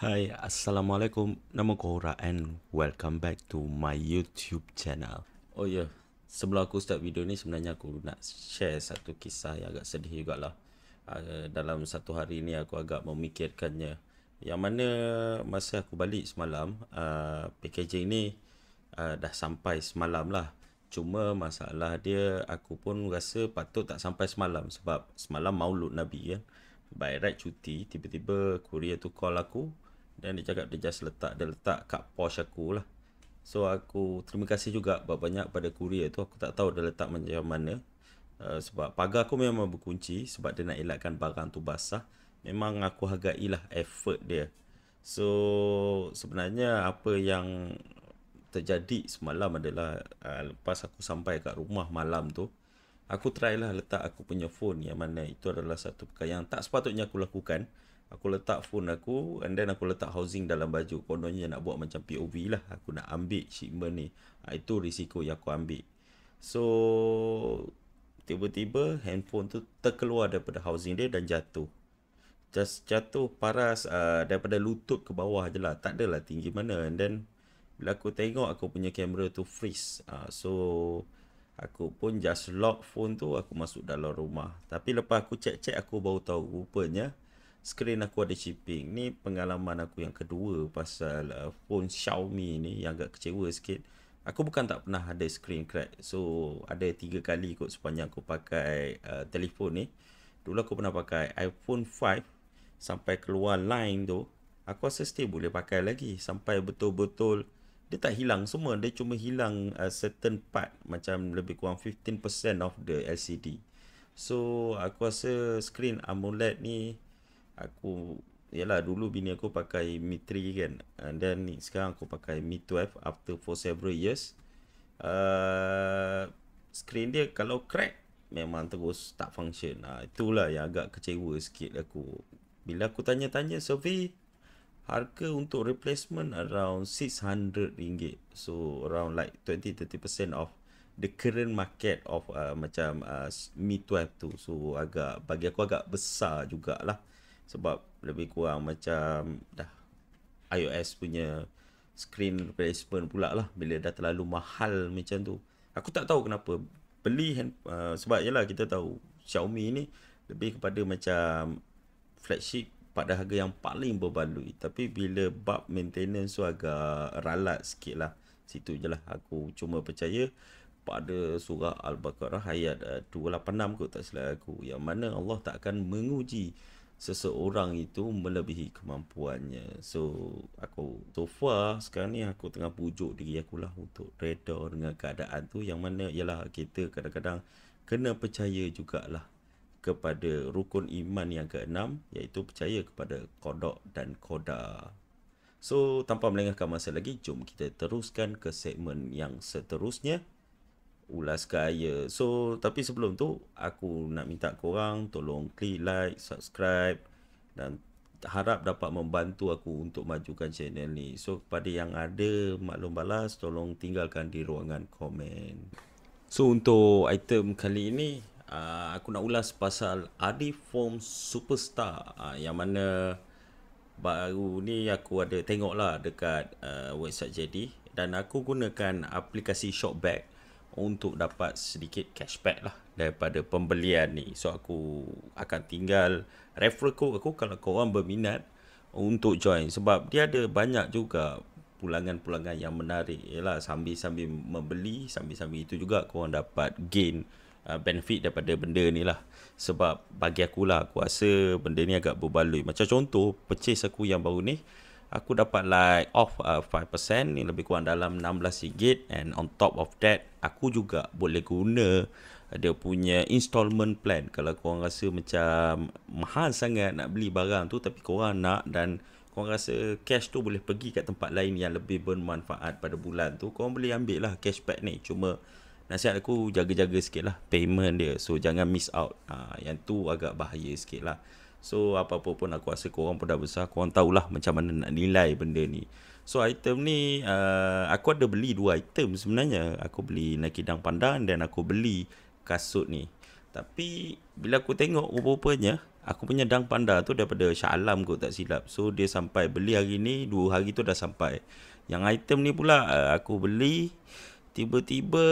Hai, Assalamualaikum. Nama aku Hora and welcome back to my YouTube channel. Oh ya, yeah. sebelum aku start video ni sebenarnya aku nak share satu kisah yang agak sedih jugalah. Uh, dalam satu hari ni aku agak memikirkannya. Yang mana masa aku balik semalam, uh, packaging ni uh, dah sampai semalam lah. Cuma masalah dia aku pun rasa patut tak sampai semalam sebab semalam maulud Nabi kan. By right cuti, tiba-tiba kurier tu call aku dan dia cakap dia just letak Dia letak kat Porsche aku lah So aku terima kasih juga banyak pada kurier tu Aku tak tahu dia letak macam mana uh, Sebab pagar aku memang berkunci Sebab dia nak elakkan barang tu basah Memang aku hargailah effort dia So sebenarnya apa yang terjadi semalam adalah uh, Lepas aku sampai kat rumah malam tu Aku try lah letak aku punya phone yang mana itu adalah satu perkara yang tak sepatutnya aku lakukan uh, Aku letak phone aku and then aku letak housing dalam baju. Kononnya nak buat macam POV lah. Aku nak ambil shipment ni. Ah, itu risiko yang aku ambil. So, tiba-tiba handphone tu terkeluar daripada housing dia dan jatuh. Just jatuh paras uh, daripada lutut ke bawah je lah. Tak adalah tinggi mana. And then, bila aku tengok aku punya kamera tu freeze. Uh, so, aku pun just lock phone tu aku masuk dalam rumah. Tapi lepas aku check-check aku baru tahu rupanya... -check, screen aku ada chipping. Ni pengalaman aku yang kedua pasal uh, phone Xiaomi ni yang agak kecewa sikit. Aku bukan tak pernah ada screen crack. So, ada tiga kali ikut sepanjang aku pakai uh, telefon ni. Dulu aku pernah pakai iPhone 5 sampai keluar line tu. Aku rasa still boleh pakai lagi sampai betul-betul dia tak hilang semua. Dia cuma hilang uh, certain part macam lebih kurang 15% of the LCD. So, aku rasa screen AMOLED ni aku Yalah dulu bini aku pakai Mi 3 kan And then ni, sekarang aku pakai Mi 12 After for several years uh, Screen dia kalau crack Memang terus tak function uh, Itulah yang agak kecewa sikit aku Bila aku tanya-tanya survey Harga untuk replacement around rm ringgit. So around like 20-30% of The current market of uh, macam uh, Mi 12 tu So agak bagi aku agak besar jugalah lah sebab lebih kurang macam dah iOS punya screen replacement pula lah bila dah terlalu mahal macam tu aku tak tahu kenapa beli hand, uh, sebab yalah kita tahu Xiaomi ni lebih kepada macam flagship pada harga yang paling berbaloi tapi bila bab maintenance tu agak ralat sikit lah situ je lah aku cuma percaya pada surah Al-Baqarah ayat uh, 286 kot tak silap aku yang mana Allah tak akan menguji seseorang itu melebihi kemampuannya. So, aku so far sekarang ni aku tengah pujuk diri aku lah untuk reda dengan keadaan tu yang mana ialah kita kadang-kadang kena percaya jugalah kepada rukun iman yang keenam iaitu percaya kepada kodok dan koda. So, tanpa melengahkan masa lagi, jom kita teruskan ke segmen yang seterusnya ulas gaya. So, tapi sebelum tu, aku nak minta korang tolong klik like, subscribe dan harap dapat membantu aku untuk majukan channel ni. So, kepada yang ada maklum balas, tolong tinggalkan di ruangan komen. So, untuk item kali ini, ah, aku nak ulas pasal Adi Form Superstar ah, yang mana baru ni aku ada tengok lah dekat ah, website JD dan aku gunakan aplikasi Shopback untuk dapat sedikit cashback lah daripada pembelian ni. So aku akan tinggal referral code aku kalau korang berminat untuk join sebab dia ada banyak juga pulangan-pulangan yang menarik ialah sambil-sambil membeli sambil-sambil itu juga korang dapat gain uh, benefit daripada benda ni lah sebab bagi aku lah aku rasa benda ni agak berbaloi macam contoh purchase aku yang baru ni aku dapat like off uh, 5% ni lebih kurang dalam 16 ringgit and on top of that aku juga boleh guna dia punya installment plan kalau kau orang rasa macam mahal sangat nak beli barang tu tapi kau orang nak dan kau orang rasa cash tu boleh pergi kat tempat lain yang lebih bermanfaat pada bulan tu kau orang boleh ambil lah cashback ni cuma nasihat aku jaga-jaga sikit lah payment dia so jangan miss out uh, yang tu agak bahaya sikit lah. So apa-apa pun aku rasa korang pun dah besar Korang tahulah macam mana nak nilai benda ni So item ni uh, Aku ada beli dua item sebenarnya Aku beli nakidang pandan dan aku beli kasut ni Tapi bila aku tengok rupa-rupanya Aku punya dang panda tu daripada Shah Alam kot tak silap So dia sampai beli hari ni Dua hari tu dah sampai Yang item ni pula uh, aku beli Tiba-tiba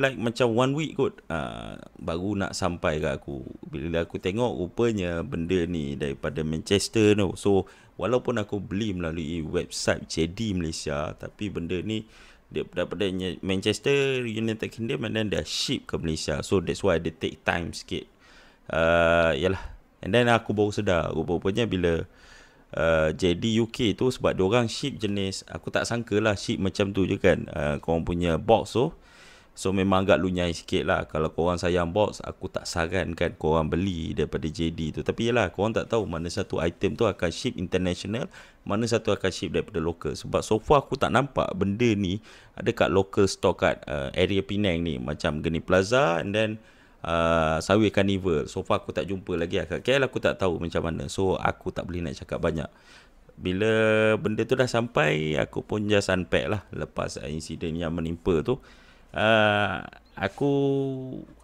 like macam one week kot uh, Baru nak sampai ke aku Bila aku tengok rupanya benda ni daripada Manchester tu So walaupun aku beli melalui website JD Malaysia Tapi benda ni daripada Manchester United Kingdom And then dia ship ke Malaysia So that's why they take time sikit uh, Yalah And then aku baru sedar Rupanya bila uh, eh, JD UK tu sebab diorang ship jenis aku tak sangka lah ship macam tu je kan uh, korang punya box tu so memang agak lunyai sikit lah kalau korang sayang box aku tak sarankan korang beli daripada JD tu tapi yelah korang tak tahu mana satu item tu akan ship international mana satu akan ship daripada local sebab so far aku tak nampak benda ni ada kat local store kat uh, area Penang ni macam Geni Plaza and then uh, sawi carnival so far aku tak jumpa lagi lah kat KL aku tak tahu macam mana so aku tak boleh nak cakap banyak bila benda tu dah sampai aku pun just unpack lah lepas insiden yang menimpa tu uh, aku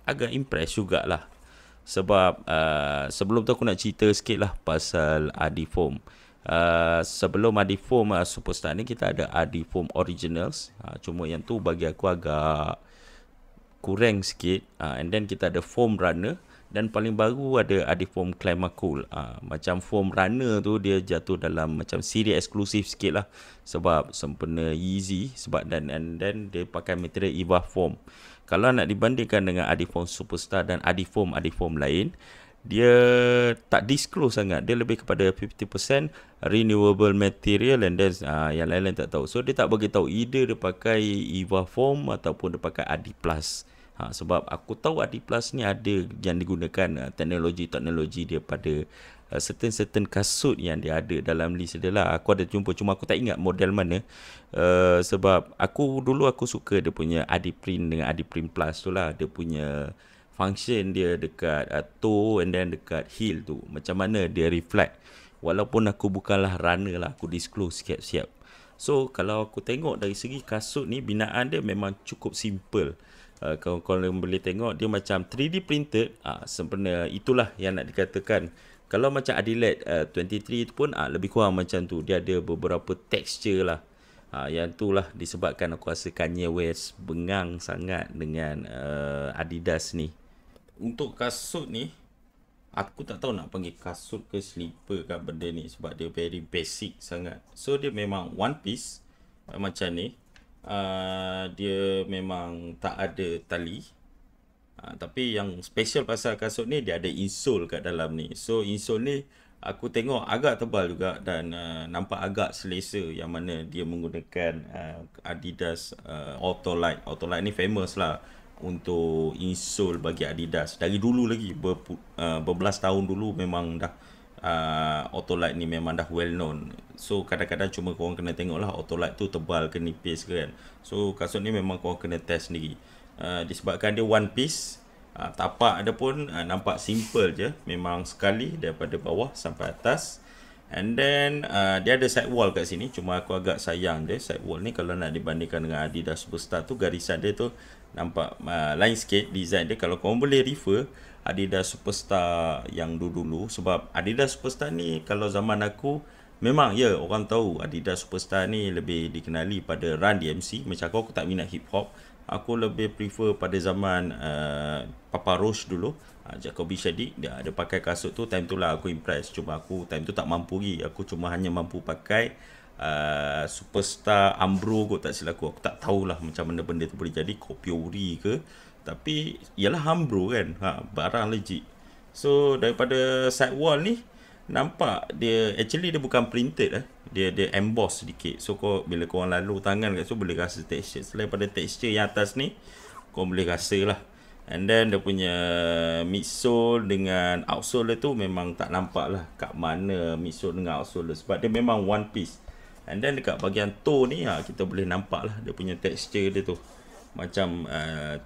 agak impressed jugalah sebab uh, sebelum tu aku nak cerita sikit lah pasal Adi Foam Uh, sebelum Adi Foam uh, Superstar ni kita ada Adi Foam Originals uh, Cuma yang tu bagi aku agak kurang sikit uh, and then kita ada foam runner dan paling baru ada ada foam climacool uh, ah, macam foam runner tu dia jatuh dalam macam seri eksklusif sikit lah sebab sempena easy sebab dan and then dia pakai material eva foam kalau nak dibandingkan dengan adi foam superstar dan adi foam adi foam lain dia tak disclose sangat dia lebih kepada 50% renewable material and then uh, yang lain-lain tak tahu so dia tak bagi tahu either dia pakai Eva foam ataupun dia pakai Adi Plus ha, sebab aku tahu Adi Plus ni ada yang digunakan uh, ah, teknologi-teknologi dia pada uh, ah, certain-certain kasut yang dia ada dalam list dia lah aku ada jumpa cuma aku tak ingat model mana uh, sebab aku dulu aku suka dia punya Adi Print dengan Adi Print Plus tu lah dia punya function dia dekat uh, toe and then dekat heel tu macam mana dia reflect walaupun aku bukanlah runner lah aku disclose siap-siap so kalau aku tengok dari segi kasut ni binaan dia memang cukup simple uh, kalau kau boleh tengok dia macam 3D printed uh, sempena itulah yang nak dikatakan kalau macam Adilet uh, 23 itu pun uh, lebih kurang macam tu dia ada beberapa texture lah Ha, yang tu lah disebabkan aku rasa Kanye West bengang sangat dengan uh, Adidas ni untuk kasut ni aku tak tahu nak panggil kasut ke slipper ke benda ni sebab dia very basic sangat so dia memang one piece eh, macam ni uh, dia memang tak ada tali uh, tapi yang special pasal kasut ni dia ada insole kat dalam ni so insole ni aku tengok agak tebal juga dan uh, nampak agak selesa yang mana dia menggunakan uh, adidas uh, autolite autolite ni famous lah untuk insole bagi Adidas dari dulu lagi ber, uh, berbelas tahun dulu memang dah uh, Autolite ni memang dah well known so kadang-kadang cuma korang kena tengok lah Autolite tu tebal ke nipis ke kan so kasut ni memang korang kena test sendiri uh, disebabkan dia one piece uh, tapak ada pun uh, nampak simple je memang sekali daripada bawah sampai atas And then uh, dia ada side wall kat sini cuma aku agak sayang dia Side wall ni kalau nak dibandingkan dengan Adidas Superstar tu garisan dia tu nampak uh, lain sikit design dia kalau kau boleh refer Adidas Superstar yang dulu-dulu sebab Adidas Superstar ni kalau zaman aku memang ya yeah, orang tahu Adidas Superstar ni lebih dikenali pada Run DMC macam aku, aku tak minat hip hop aku lebih prefer pada zaman uh, Papa Roach dulu uh, Jacoby Shadid dia ada pakai kasut tu time tu lah aku impress cuma aku time tu tak mampu lagi aku cuma hanya mampu pakai uh, superstar Ambro kot tak silap aku. Aku tak tahulah macam mana benda tu boleh jadi. Kopiori ke. Tapi ialah Ambro kan. Ha, barang legit. So daripada sidewall ni nampak dia actually dia bukan printed eh. Dia dia emboss sedikit. So kau bila kau orang lalu tangan kat situ boleh rasa texture. Selain pada texture yang atas ni kau boleh rasa lah. And then dia punya midsole dengan outsole tu memang tak nampak lah kat mana midsole dengan outsole sebab dia memang one piece. And then dekat bahagian toe ni ha, Kita boleh nampak lah Dia punya texture dia tu Macam uh,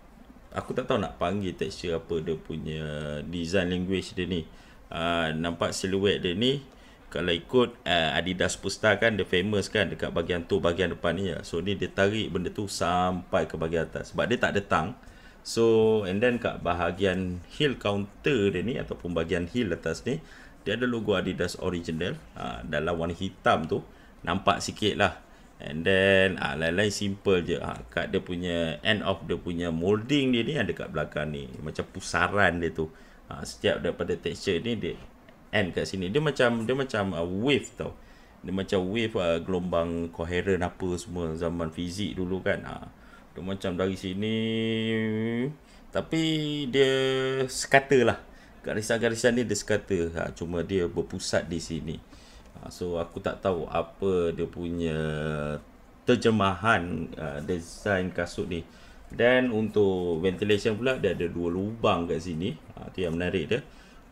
Aku tak tahu nak panggil texture apa Dia punya design language dia ni uh, Nampak siluet dia ni Kalau ikut uh, Adidas Superstar kan Dia famous kan Dekat bahagian toe bahagian depan ni ha. So ni dia tarik benda tu Sampai ke bahagian atas Sebab dia tak ada tang So and then kat bahagian heel counter dia ni Ataupun bahagian heel atas ni Dia ada logo Adidas original ha, Dalam warna hitam tu nampak sikit lah and then ah, lain-lain simple je ah, kat dia punya end of dia punya molding dia ni ada kat belakang ni macam pusaran dia tu ah, setiap daripada texture ni dia end kat sini dia macam dia macam uh, wave tau dia macam wave uh, gelombang koheren apa semua zaman fizik dulu kan ah, dia macam dari sini tapi dia sekata lah garisan-garisan ni dia sekata ah, cuma dia berpusat di sini Ah, so aku tak tahu apa dia punya terjemahan uh, ah, design kasut ni dan untuk ventilation pula dia ada dua lubang kat sini uh, tu yang menarik dia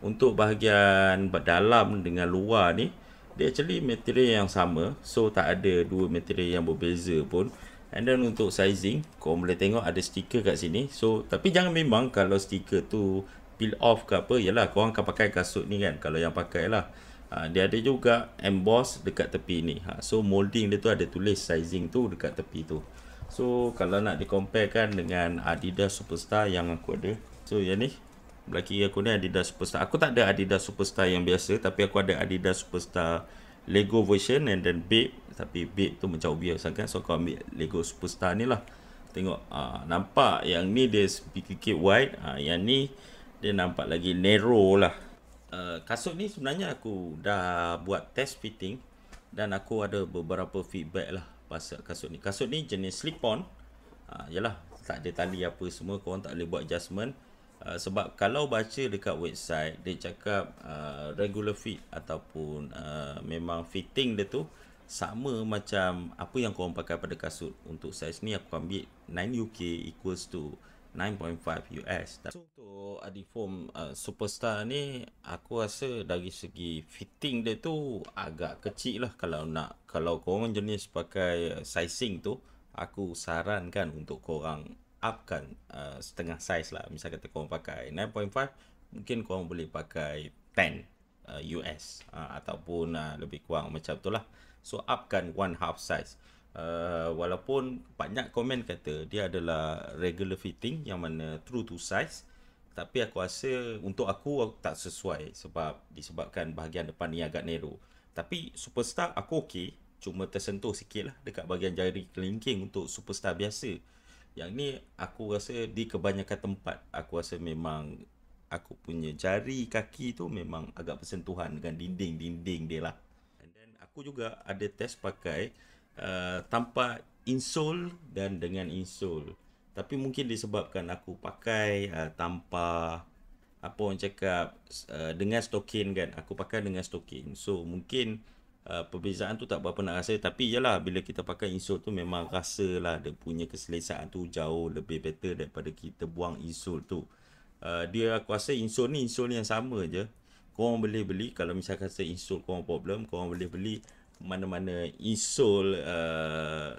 untuk bahagian dalam dengan luar ni dia actually material yang sama so tak ada dua material yang berbeza pun and then untuk sizing kau boleh tengok ada stiker kat sini so tapi jangan memang kalau stiker tu peel off ke apa yalah kau orang akan pakai kasut ni kan kalau yang pakai lah Ah, dia ada juga emboss dekat tepi ni ha, so molding dia tu ada tulis sizing tu dekat tepi tu so kalau nak dikomparekan dengan adidas superstar yang aku ada so yang ni belah kiri aku ni adidas superstar aku tak ada adidas superstar yang biasa tapi aku ada adidas superstar lego version and then babe tapi babe tu macam obvious kan so kau ambil lego superstar ni lah tengok ha, nampak yang ni dia sedikit wide ha, yang ni dia nampak lagi narrow lah Eh, kasut ni sebenarnya aku dah buat test fitting dan aku ada beberapa feedback lah pasal kasut ni. Kasut ni jenis slip-on. Ah, yalah, uh, tak ada tali apa semua, korang tak boleh buat adjustment. Uh, sebab kalau baca dekat website, dia cakap uh, regular fit ataupun uh, memang fitting dia tu sama macam apa yang korang pakai pada kasut untuk saiz ni aku ambil 9UK equals to 9.5 US. So, adi Adiform uh, Superstar ni aku rasa dari segi fitting dia tu agak kecil lah kalau nak kalau korang jenis pakai uh, sizing tu aku sarankan untuk korang upkan uh, setengah size lah. Misalnya kata korang pakai 9.5 mungkin korang boleh pakai 10 uh, US uh, ataupun uh, lebih kurang macam tu lah. So upkan one half size. Uh, walaupun banyak komen kata dia adalah regular fitting yang mana true to size tapi aku rasa untuk aku, aku tak sesuai sebab disebabkan bahagian depan ni agak narrow tapi superstar aku okey cuma tersentuh sikit lah dekat bahagian jari kelingking untuk superstar biasa yang ni aku rasa di kebanyakan tempat aku rasa memang aku punya jari kaki tu memang agak bersentuhan dengan dinding-dinding dia lah and then aku juga ada test pakai Uh, tanpa insole dan dengan insole. Tapi mungkin disebabkan aku pakai uh, tanpa apa orang cakap uh, dengan stokin kan. Aku pakai dengan stokin. So mungkin uh, perbezaan tu tak berapa nak rasa tapi yalah bila kita pakai insole tu memang rasalah dia punya keselesaan tu jauh lebih better daripada kita buang insole tu. Uh, dia aku rasa insole ni insole yang sama je. Korang boleh beli kalau misalkan saya insole korang problem, korang boleh beli mana-mana isol uh,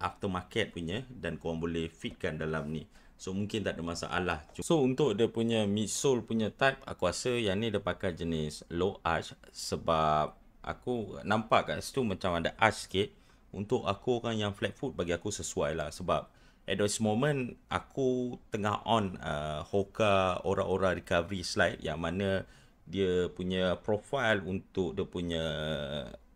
aftermarket punya dan kau boleh fitkan dalam ni. So mungkin tak ada masalah. So untuk dia punya midsole punya type aku rasa yang ni dia pakai jenis low arch sebab aku nampak kat situ macam ada arch sikit. Untuk aku orang yang flat foot bagi aku sesuai lah sebab at this moment aku tengah on uh, Hoka Aura-Aura Recovery Slide yang mana dia punya profile untuk dia punya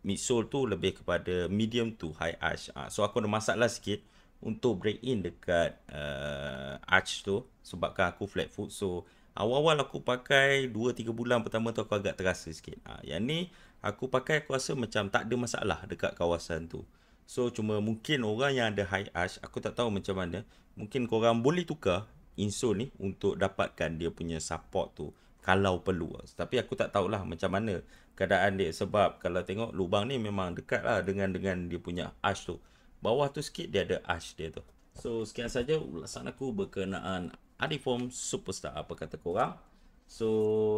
midsole tu lebih kepada medium to high arch. Ha, ah, so aku ada masalah sikit untuk break in dekat uh, arch tu sebabkan aku flat foot. So awal-awal aku pakai 2-3 bulan pertama tu aku agak terasa sikit. Ha, yang ni aku pakai aku rasa macam tak ada masalah dekat kawasan tu. So cuma mungkin orang yang ada high arch aku tak tahu macam mana. Mungkin korang boleh tukar insole ni untuk dapatkan dia punya support tu kalau perlu tapi aku tak tahulah macam mana keadaan dia sebab kalau tengok lubang ni memang dekat lah dengan dengan dia punya ash tu bawah tu sikit dia ada ash dia tu so sekian saja ulasan aku berkenaan Adiform Superstar apa kata korang so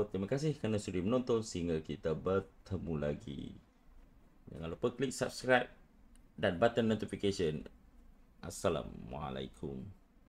terima kasih kerana sudah menonton sehingga kita bertemu lagi jangan lupa klik subscribe dan button notification Assalamualaikum